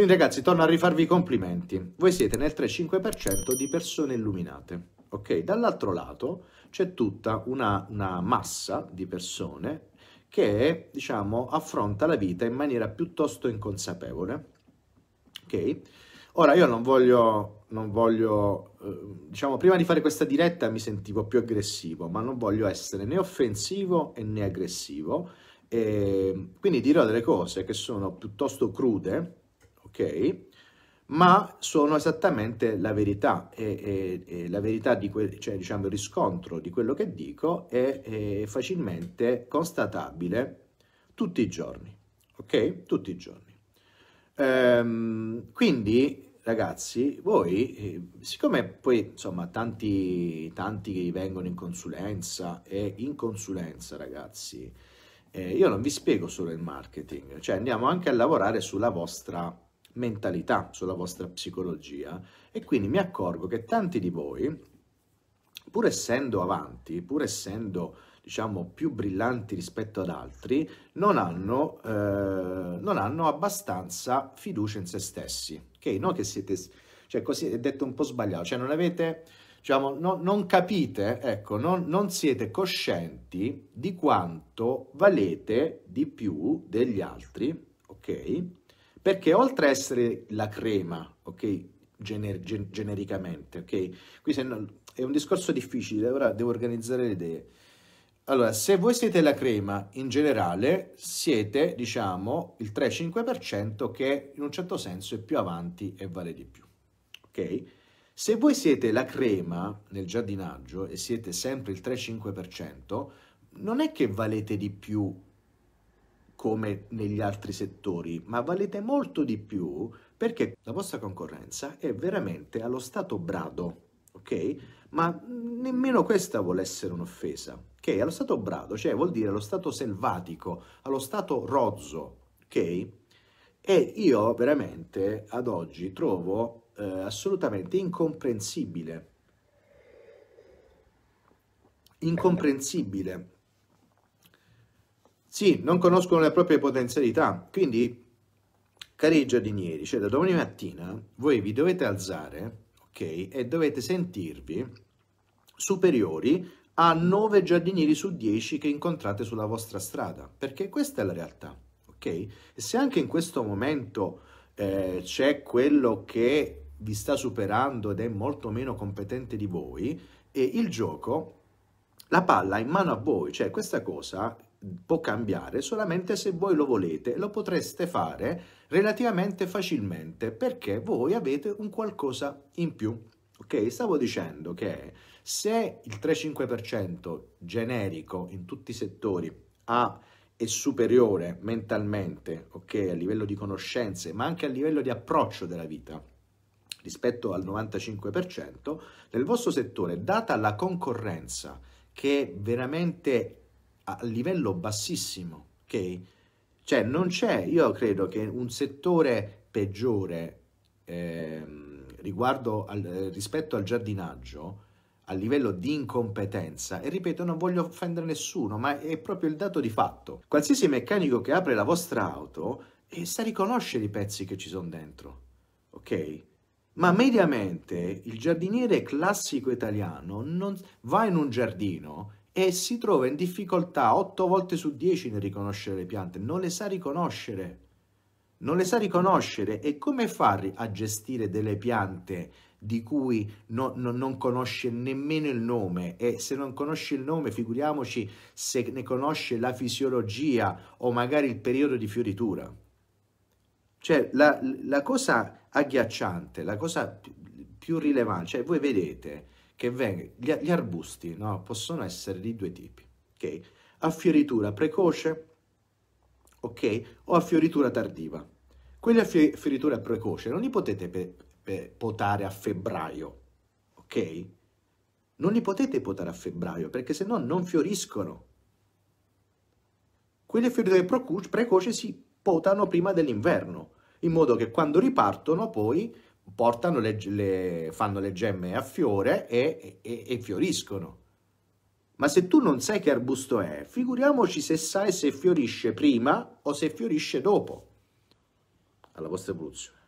Quindi ragazzi, torno a rifarvi i complimenti. Voi siete nel 3-5% di persone illuminate, ok? Dall'altro lato c'è tutta una, una massa di persone che, diciamo, affronta la vita in maniera piuttosto inconsapevole, ok? Ora io non voglio, non voglio eh, diciamo, prima di fare questa diretta mi sentivo più aggressivo, ma non voglio essere né offensivo né aggressivo, e quindi dirò delle cose che sono piuttosto crude, ok? Ma sono esattamente la verità, e, e, e la verità di quel, cioè diciamo il riscontro di quello che dico è, è facilmente constatabile tutti i giorni, ok? Tutti i giorni. Ehm, quindi ragazzi, voi, eh, siccome poi insomma tanti, tanti vengono in consulenza e in consulenza ragazzi, eh, io non vi spiego solo il marketing, cioè andiamo anche a lavorare sulla vostra mentalità, sulla vostra psicologia e quindi mi accorgo che tanti di voi, pur essendo avanti, pur essendo diciamo più brillanti rispetto ad altri, non hanno, eh, non hanno abbastanza fiducia in se stessi. Ok, no che siete, cioè così è detto un po' sbagliato, cioè non avete, diciamo, no, non capite, ecco, non, non siete coscienti di quanto valete di più degli altri, ok? Perché oltre a essere la crema, ok, gener- genericamente, ok, qui non, è un discorso difficile, ora devo organizzare le idee. Allora, se voi siete la crema in generale, siete, diciamo, il 3-5% che in un certo senso è più avanti e vale di più. Ok? Se voi siete la crema nel giardinaggio e siete sempre il 3-5%, non è che valete di più come negli altri settori, ma valete molto di più perché la vostra concorrenza è veramente allo stato brado, ok? Ma nemmeno questa vuole essere un'offesa, ok? Allo stato brado, cioè vuol dire allo stato selvatico, allo stato rozzo, ok? E io veramente ad oggi trovo eh, assolutamente incomprensibile. Incomprensibile sì, non conoscono le proprie potenzialità, quindi cari giardinieri, cioè da domani mattina voi vi dovete alzare, ok, e dovete sentirvi superiori a 9 giardinieri su 10 che incontrate sulla vostra strada, perché questa è la realtà, ok? E se anche in questo momento eh, c'è quello che vi sta superando ed è molto meno competente di voi, e il gioco, la palla è in mano a voi, cioè questa cosa può cambiare solamente se voi lo volete lo potreste fare relativamente facilmente perché voi avete un qualcosa in più. Ok, stavo dicendo che se il 3-5% generico in tutti i settori ha è superiore mentalmente, ok, a livello di conoscenze, ma anche a livello di approccio della vita rispetto al 95%, nel vostro settore, data la concorrenza che veramente a livello bassissimo, ok? Cioè non c'è, io credo che un settore peggiore eh, riguardo al, eh, rispetto al giardinaggio a livello di incompetenza e ripeto non voglio offendere nessuno ma è proprio il dato di fatto qualsiasi meccanico che apre la vostra auto eh, sa riconoscere i pezzi che ci sono dentro ok ma mediamente il giardiniere classico italiano non va in un giardino e si trova in difficoltà 8 volte su 10 nel riconoscere le piante, non le sa riconoscere, non le sa riconoscere e come fa a gestire delle piante di cui no, no, non conosce nemmeno il nome e se non conosce il nome figuriamoci se ne conosce la fisiologia o magari il periodo di fioritura. Cioè la, la cosa agghiacciante, la cosa più rilevante, cioè voi vedete che vengono, gli, gli, arbusti no, possono essere di due tipi, ok? A fioritura precoce, ok? O a fioritura tardiva. Quelli a fioritura precoce non li potete potare a febbraio, ok? Non li potete potare a febbraio perché se no non fioriscono. Quelli a fioritura precoce si potano prima dell'inverno, in modo che quando ripartono poi portano le, le, fanno le gemme a fiore e, e, e, fioriscono. Ma se tu non sai che arbusto è, figuriamoci se sai se fiorisce prima o se fiorisce dopo alla vostra evoluzione.